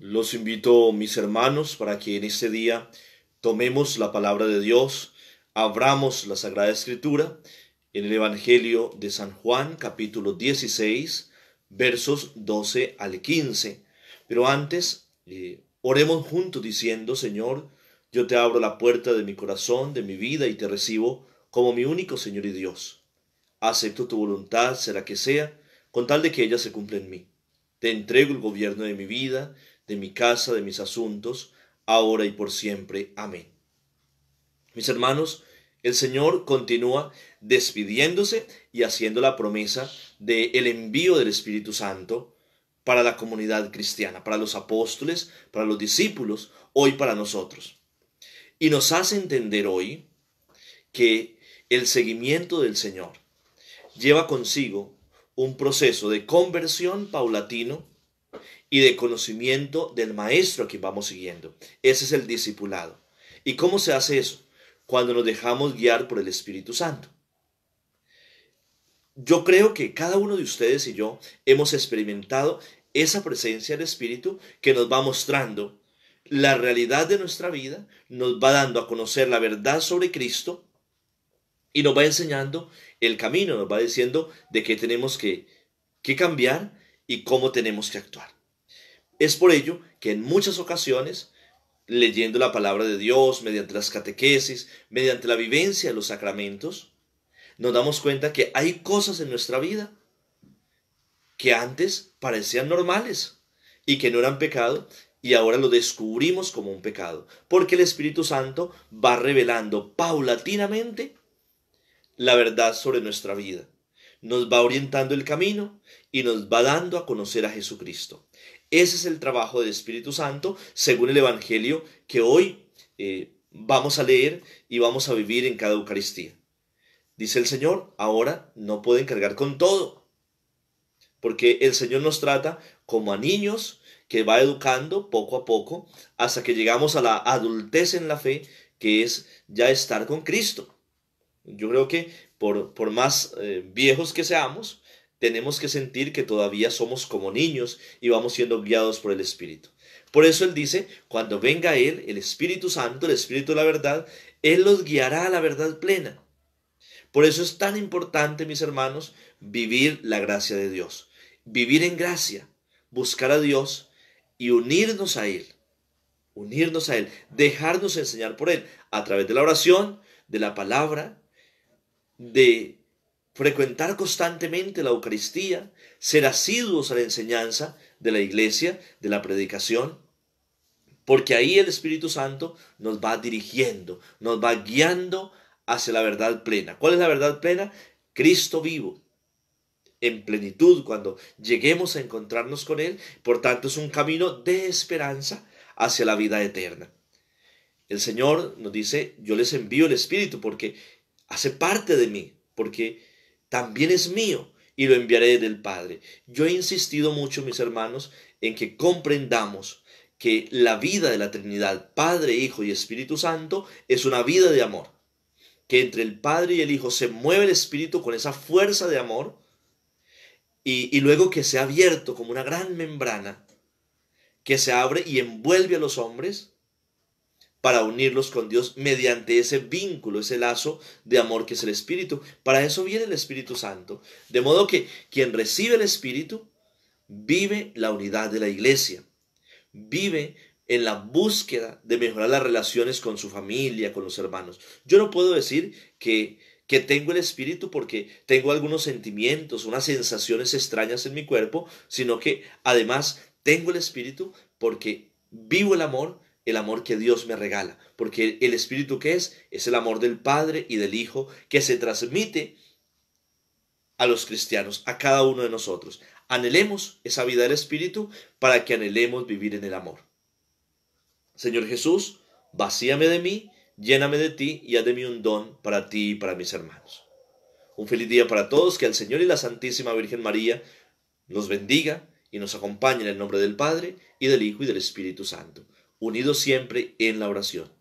Los invito, mis hermanos, para que en este día tomemos la palabra de Dios, abramos la Sagrada Escritura en el Evangelio de San Juan, capítulo 16, versos 12 al 15. Pero antes, eh, oremos juntos diciendo, Señor, yo te abro la puerta de mi corazón, de mi vida, y te recibo como mi único Señor y Dios. Acepto tu voluntad, será que sea, con tal de que ella se cumpla en mí. Te entrego el gobierno de mi vida, de mi casa, de mis asuntos, ahora y por siempre. Amén. Mis hermanos, el Señor continúa despidiéndose y haciendo la promesa del envío del Espíritu Santo para la comunidad cristiana, para los apóstoles, para los discípulos, hoy para nosotros. Y nos hace entender hoy que el seguimiento del Señor lleva consigo un proceso de conversión paulatino y de conocimiento del maestro a quien vamos siguiendo. Ese es el discipulado. ¿Y cómo se hace eso? Cuando nos dejamos guiar por el Espíritu Santo. Yo creo que cada uno de ustedes y yo hemos experimentado esa presencia del Espíritu que nos va mostrando la realidad de nuestra vida, nos va dando a conocer la verdad sobre Cristo y nos va enseñando el camino, nos va diciendo de qué tenemos que, que cambiar y cómo tenemos que actuar. Es por ello que en muchas ocasiones, leyendo la palabra de Dios, mediante las catequesis, mediante la vivencia de los sacramentos, nos damos cuenta que hay cosas en nuestra vida que antes parecían normales y que no eran pecado y ahora lo descubrimos como un pecado, porque el Espíritu Santo va revelando paulatinamente la verdad sobre nuestra vida nos va orientando el camino y nos va dando a conocer a Jesucristo. Ese es el trabajo del Espíritu Santo, según el Evangelio que hoy eh, vamos a leer y vamos a vivir en cada Eucaristía. Dice el Señor, ahora no pueden cargar con todo, porque el Señor nos trata como a niños que va educando poco a poco hasta que llegamos a la adultez en la fe, que es ya estar con Cristo. Yo creo que por, más eh, viejos que seamos, tenemos que sentir que todavía somos como niños y vamos siendo guiados por el Espíritu. Por eso Él dice, cuando venga Él, el Espíritu Santo, el Espíritu de la verdad, Él los guiará a la verdad plena. Por eso es tan importante, mis hermanos, vivir la gracia de Dios, vivir en gracia, buscar a Dios y unirnos a Él, unirnos a Él, dejarnos enseñar por Él a través de la oración, de la palabra, de frecuentar constantemente la Eucaristía, ser asiduos a la enseñanza de la iglesia, de la predicación, porque ahí el Espíritu Santo nos va dirigiendo, nos va guiando hacia la verdad plena. ¿Cuál es la verdad plena? Cristo vivo, en plenitud, cuando lleguemos a encontrarnos con Él. Por tanto, es un camino de esperanza hacia la vida eterna. El Señor nos dice, yo les envío el Espíritu porque hace parte de mí, porque también es mío y lo enviaré del Padre. Yo he insistido mucho, mis hermanos, en que comprendamos que la vida de la Trinidad, Padre, Hijo y Espíritu Santo, es una vida de amor. Que entre el Padre y el Hijo se mueve el Espíritu con esa fuerza de amor y, luego que se ha abierto como una gran membrana que se abre y envuelve a los hombres para unirlos con Dios mediante ese vínculo, ese lazo de amor que es el Espíritu. Para eso viene el Espíritu Santo. De modo que quien recibe el Espíritu vive la unidad de la iglesia, vive en la búsqueda de mejorar las relaciones con su familia, con los hermanos. Yo no puedo decir que tengo el espíritu porque tengo algunos sentimientos, unas sensaciones extrañas en mi cuerpo, sino que además tengo el espíritu porque vivo el amor el amor que Dios me regala, porque el espíritu que es es el amor del Padre y del Hijo que se transmite a los cristianos, a cada uno de nosotros. Anhelemos esa vida del espíritu para que anhelemos vivir en el amor. Señor Jesús, vacíame de mí, lléname de ti y haz de mí un don para ti y para mis hermanos. Un feliz día para todos, que el Señor y la Santísima Virgen María nos bendiga y nos acompañe en el nombre del Padre y del Hijo y del Espíritu Santo unidos siempre en la oración.